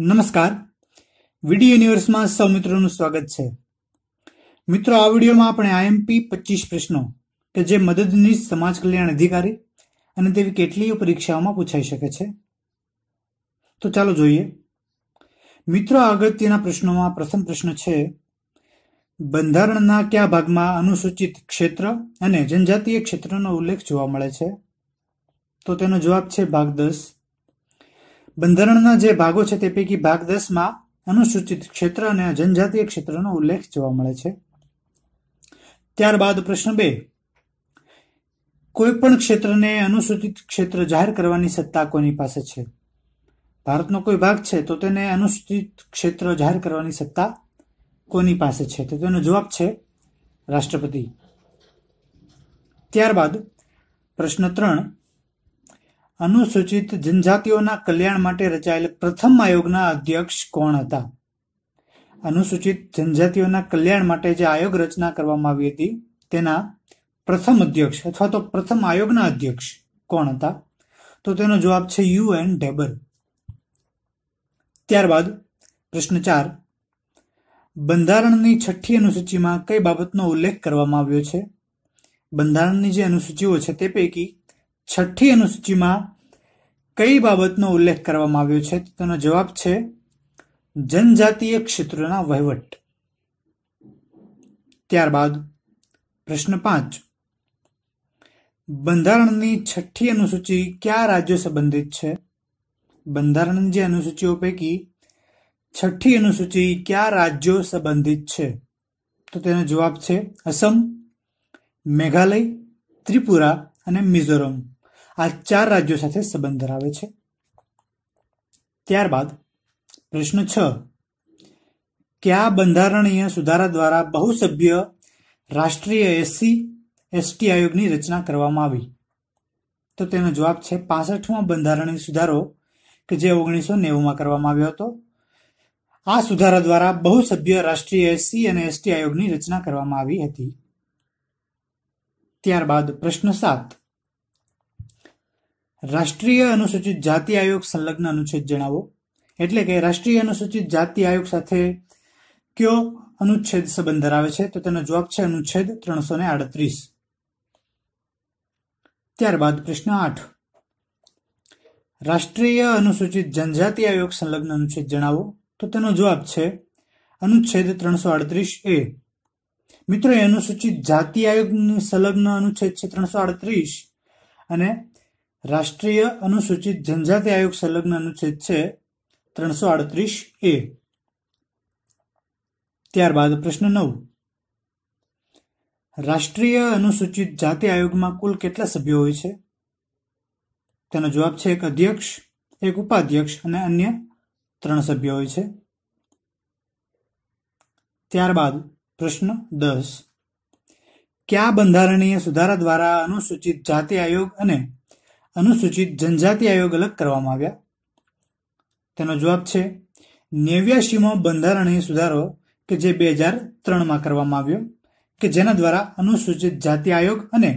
નમસ્કાર વિડી યુનિવર્સમાં સૌ મિત્રોનું સ્વાગત છે મિત્રો આ વિડીયોમાં આપણે આઈએમપી પચીસ પ્રશ્નો કે જે મદદનીશ સમાજ કલ્યાણ અધિકારી અને તેવી કેટલીય પરીક્ષાઓમાં પૂછાઈ શકે છે તો ચાલો જોઈએ મિત્રો અગત્યના પ્રશ્નોમાં પ્રથમ પ્રશ્ન છે બંધારણના કયા ભાગમાં અનુસૂચિત ક્ષેત્ર અને જનજાતીય ક્ષેત્રનો ઉલ્લેખ જોવા મળે છે તો તેનો જવાબ છે ભાગ દસ બંધારણના જે ભાગો છે તે પૈકી ભાગ દસમાં અનુસૂચિત ક્ષેત્ર અને જનજાતીય ક્ષેત્રનો ઉલ્લેખ જોવા મળે છે ત્યારબાદ પ્રશ્ન બે કોઈપણ ક્ષેત્રને અનુસૂચિત ક્ષેત્ર જાહેર કરવાની સત્તા કોની પાસે છે ભારતનો કોઈ ભાગ છે તો તેને અનુસૂચિત ક્ષેત્ર જાહેર કરવાની સત્તા કોની પાસે છે તો તેનો જવાબ છે રાષ્ટ્રપતિ ત્યારબાદ પ્રશ્ન ત્રણ અનુસૂચિત જનજાતિઓના કલ્યાણ માટે રચાયેલ પ્રથમ આયોગના અધ્યક્ષ કોણ હતા અનુસૂચિત જનજાતિઓના કલ્યાણ માટે જે આયોગ રચના કરવામાં આવી હતી તેના પ્રથમ અધ્યક્ષ અથવા તો પ્રથમ આયોગના અધ્યક્ષ કોણ હતા તો તેનો જવાબ છે યુ એન ડેબર ત્યારબાદ પ્રશ્ન ચાર બંધારણની છઠ્ઠી અનુસૂચિમાં કઈ બાબતનો ઉલ્લેખ કરવામાં આવ્યો છે બંધારણની જે અનુસૂચિઓ છે તે પૈકી છઠ્ઠી અનુસૂચિમાં કઈ બાબતનો ઉલ્લેખ કરવામાં આવ્યો છે તેનો જવાબ છે જનજાતીય ક્ષેત્રોના વહીવટ ત્યારબાદ પ્રશ્ન પાંચ બંધારણની છઠ્ઠી અનુસૂચિ કયા રાજ્યો સંબંધિત છે બંધારણની જે અનુસૂચિઓ પૈકી છઠ્ઠી અનુસૂચિ કયા રાજ્યો સંબંધિત છે તો તેનો જવાબ છે અસમ મેઘાલય ત્રિપુરા અને મિઝોરમ આ ચાર રાજ્યો સાથે સંબંધ ધરાવે છે ત્યારબાદ પ્રશ્ન છ કે આ બંધારણીય સુધારા દ્વારા બહુસભ્ય રાષ્ટ્રીય એસસી એસટી આયોગની રચના કરવામાં આવી તો તેનો જવાબ છે પાસઠમો બંધારણીય સુધારો કે જે ઓગણીસો નેવુંમાં કરવામાં આવ્યો હતો આ સુધારા દ્વારા બહુસભ્ય રાષ્ટ્રીય એસસી અને એસટી આયોગની રચના કરવામાં આવી હતી ત્યારબાદ પ્રશ્ન સાત રાષ્ટ્રીય અનુસૂચિત જાતિ આયોગ સંલગ્ન અનુચ્છેદ જણાવો એટલે કે રાષ્ટ્રીય અનુસૂચિત જાતિ આયોગ સાથે કયો અનુચ્છેદ સંબંધ ધરાવે છે તો તેનો જવાબ છે અનુચ્છેદ ત્રણસો ને આડત્રીસ ત્યારબાદ પ્રશ્ન આઠ રાષ્ટ્રીય અનુસૂચિત જનજાતિ આયોગ સંલગ્ન અનુચ્છેદ જણાવો તો તેનો જવાબ છે અનુચ્છેદ ત્રણસો આડત્રીસ એ મિત્રો અનુસૂચિત જાતિ આયોગ સંલગ્ન અનુચ્છેદ છે ત્રણસો આડત્રીસ અને રાષ્ટ્રીય અનુસૂચિત જનજાતિ આયોગ સંલગ્ન અનુચ્છેદ છે ત્રણસો આડત્રીસ એ ત્યારબાદ પ્રશ્ન નવ રાષ્ટ્રીય અનુસૂચિત જાતિ આયોગમાં કુલ કેટલા સભ્યો હોય છે તેનો જવાબ છે એક અધ્યક્ષ એક ઉપાધ્યક્ષ અને અન્ય ત્રણ સભ્યો હોય છે ત્યારબાદ પ્રશ્ન દસ કયા બંધારણીય સુધારા દ્વારા અનુસૂચિત જાતિ આયોગ અને અનુસૂચિત જનજાતિ આયોગ અલગ કરવામાં આવ્યા તેનો જવાબ છે નેવ્યાશીમાં બંધારણીય સુધારો કે જે બે હજાર ત્રણમાં કરવામાં આવ્યો કે જેના દ્વારા અનુસૂચિત જાતિ આયોગ અને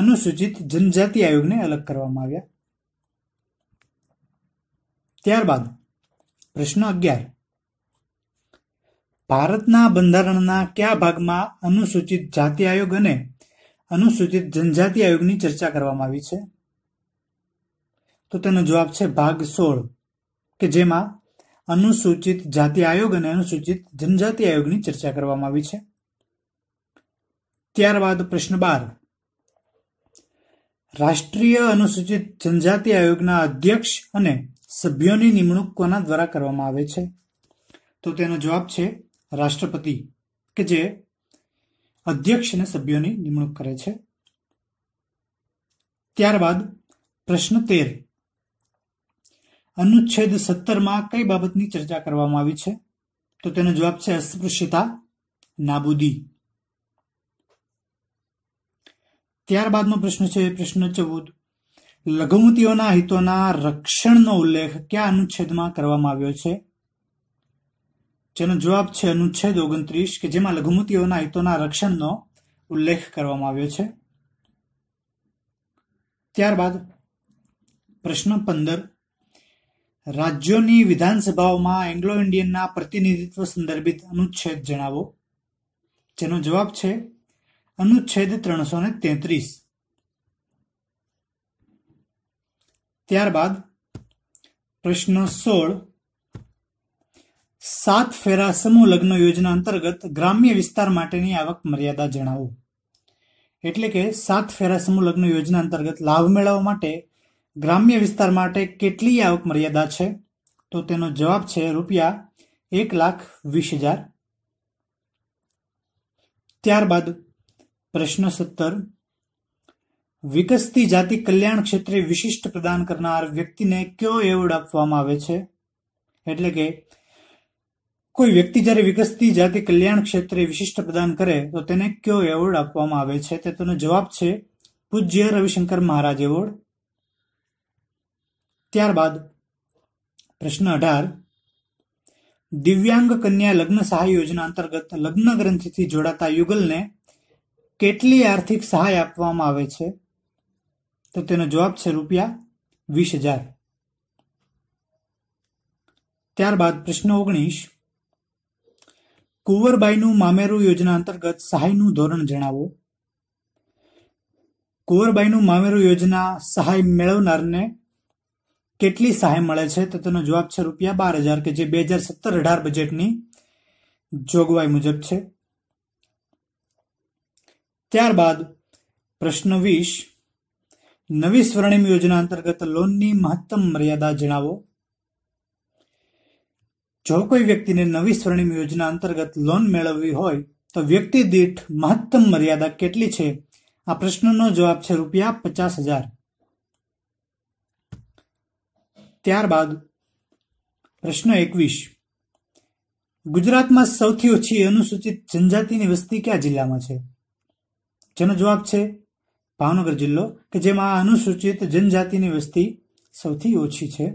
અનુસૂચિત જનજાતિ આયોગને અલગ કરવામાં આવ્યા ત્યારબાદ પ્રશ્ન અગિયાર ભારતના બંધારણના કયા ભાગમાં અનુસૂચિત જાતિ આયોગ અને અનુસૂચિત જનજાતિ આયોગની ચર્ચા કરવામાં આવી છે તો તેનો જવાબ છે ભાગ સોળ કે જેમાં અનુસૂચિત જાતિ આયોગ અને અનુસૂચિત જનજાતિ આયોગની ચર્ચા કરવામાં આવી છે ત્યારબાદ પ્રશ્ન બાર રાષ્ટ્રીય અનુસૂચિત જનજાતિ આયોગના અધ્યક્ષ અને સભ્યોની નિમણૂક કોના દ્વારા કરવામાં આવે છે તો તેનો જવાબ છે રાષ્ટ્રપતિ કે જે અધ્યક્ષ અને સભ્યોની નિમણૂક કરે છે ત્યારબાદ પ્રશ્ન તેર અનુચ્છેદ સત્તરમાં કઈ બાબતની ચર્ચા કરવામાં આવી છે તો તેનો જવાબ છે અસ્પૃશ્યતા નાબૂદી ત્યારબાદનો પ્રશ્ન છે પ્રશ્ન ચૌદ લઘુમતીઓના હિતોના રક્ષણનો ઉલ્લેખ કયા અનુચ્છેદમાં કરવામાં આવ્યો છે જેનો જવાબ છે અનુચ્છેદ ઓગણત્રીસ કે જેમાં લઘુમતીઓના હિતોના રક્ષણનો ઉલ્લેખ કરવામાં આવ્યો છે ત્યારબાદ પ્રશ્ન પંદર રાજ્યોની વિધાનસભાઓમાં એંગ્લો ઇન્ડિયનના પ્રતિનિધિત્વ સંદર્ભિત અનુચ્છેદ જણાવો જેનો જવાબ છે અનુચ્છેદ ત્રણસો ને તેત્રીસ ત્યારબાદ પ્રશ્ન સોળ સાત ફેરા સમૂહ લગ્ન યોજના અંતર્ગત ગ્રામ્ય વિસ્તાર માટેની આવક મર્યાદા જણાવો એટલે કે સાત ફેરા સમૂહ લગ્ન યોજના અંતર્ગત લાભ મેળવવા માટે ગ્રામ્ય વિસ્તાર માટે કેટલી આવક મર્યાદા છે તો તેનો જવાબ છે રૂપિયા એક લાખ વીસ હજાર ત્યારબાદ પ્રશ્ન સત્તર વિકસતી જાતિ કલ્યાણ ક્ષેત્રે વિશિષ્ટ પ્રદાન કરનાર વ્યક્તિને કયો એવોર્ડ આપવામાં આવે છે એટલે કે કોઈ વ્યક્તિ જ્યારે વિકસતી જાતિ કલ્યાણ ક્ષેત્રે વિશિષ્ટ પ્રદાન કરે તો તેને કયો એવોર્ડ આપવામાં આવે છે તે તેનો જવાબ છે પૂજ્ય રવિશંકર મહારાજ એવોર્ડ ત્યારબાદ પ્રશ્ન અઢાર દિવ્યાંગ કન્યા લગ્ન સહાય યોજના અંતર્ગત લગ્ન ગ્રંથિથી જોડાતા યુગલને કેટલી આર્થિક સહાય આપવામાં આવે છે તો તેનો જવાબ છે રૂપિયા વીસ હજાર ત્યારબાદ પ્રશ્ન ઓગણીસ કુંવરબાઈનું મામેરું યોજના અંતર્ગત સહાયનું ધોરણ જણાવો કુંવરબાઈનું મામેરું યોજના સહાય મેળવનારને કેટલી સહાય મળે છે તો તેનો જવાબ છે રૂપિયા બાર હજાર કે જે બે હજાર સત્તર અઢાર બજેટની જોગવાઈ મુજબ છે ત્યારબાદ પ્રશ્ન વીસ નવી સ્વર્ણિમ યોજના અંતર્ગત લોનની મહત્તમ મર્યાદા જણાવો જો કોઈ વ્યક્તિને નવી સ્વર્ણિમ યોજના અંતર્ગત લોન મેળવવી હોય તો વ્યક્તિ દીઠ મહત્તમ મર્યાદા કેટલી છે આ પ્રશ્નનો જવાબ છે રૂપિયા પચાસ હજાર ત્યારબાદ પ્રશ્ન એકવીસ ગુજરાતમાં સૌથી ઓછી અનુસૂચિત જનજાતિની વસ્તી કયા જિલ્લામાં છે જેનો જવાબ છે ભાવનગર જિલ્લો કે જેમાં અનુસૂચિત જનજાતિની વસ્તી સૌથી ઓછી છે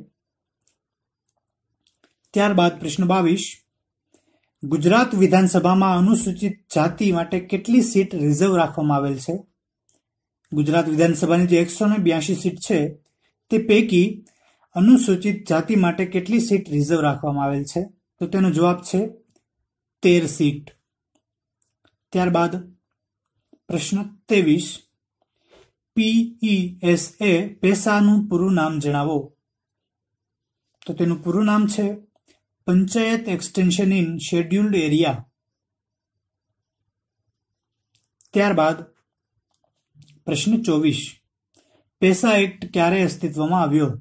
ત્યારબાદ પ્રશ્ન બાવીસ ગુજરાત વિધાનસભામાં અનુસૂચિત જાતિ માટે કેટલી સીટ રિઝર્વ રાખવામાં આવેલ છે ગુજરાત વિધાનસભાની જે એકસો ને બ્યાસી સીટ છે તે પૈકી અનુસૂચિત જાતિ માટે કેટલી સીટ રિઝર્વ રાખવામાં આવેલ છે તો તેનો જવાબ છે તેર સીટ ત્યારબાદ પ્રશ્ન ત્રેવીસ એસ એ પેસાનું પૂરું નામ જણાવો તો તેનું પૂરું નામ છે panchayat extension in scheduled area ત્યારબાદ પ્રશ્ન ચોવીસ પેસા એક્ટ ક્યારે અસ્તિત્વમાં આવ્યો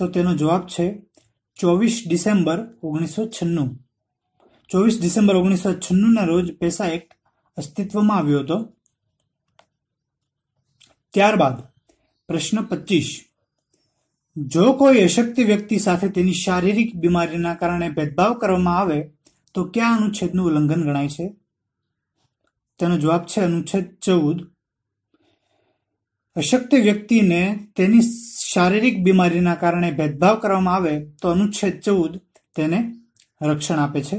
તો તેનો જવાબ છે ચોવીસ ડિસેમ્બર ઓગણીસો છન્નું ચોવીસ ડિસેમ્બર ઓગણીસો છન્નુંના રોજ પેસા એક્ટ અસ્તિત્વમાં આવ્યો હતો ત્યારબાદ પ્રશ્ન પચીસ જો કોઈ અશક્તિ વ્યક્તિ સાથે તેની શારીરિક બીમારીના કારણે ભેદભાવ કરવામાં આવે તો કયા અનુચ્છેદનું ઉલ્લંઘન ગણાય છે તેનો જવાબ છે અનુચ્છેદ ચૌદ અશક્ત વ્યક્તિને તેની શારીરિક બીમારીના કારણે ભેદભાવ કરવામાં આવે તો અનુચ્છેદ ચૌદ તેને રક્ષણ આપે છે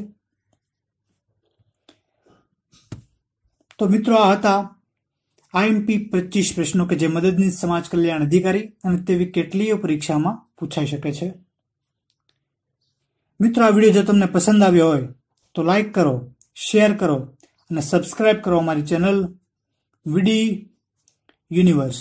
તો મિત્રો આ હતા આઈએમપી પચીસ પ્રશ્નો કે જે મદદનીશ સમાજ કલ્યાણ અધિકારી અને તેવી કેટલીય પરીક્ષામાં પૂછાઈ શકે છે મિત્રો આ વિડીયો જો તમને પસંદ આવ્યો હોય તો લાઈક કરો શેર કરો અને સબસ્ક્રાઈબ કરો અમારી ચેનલ વીડી યુનિવર્સ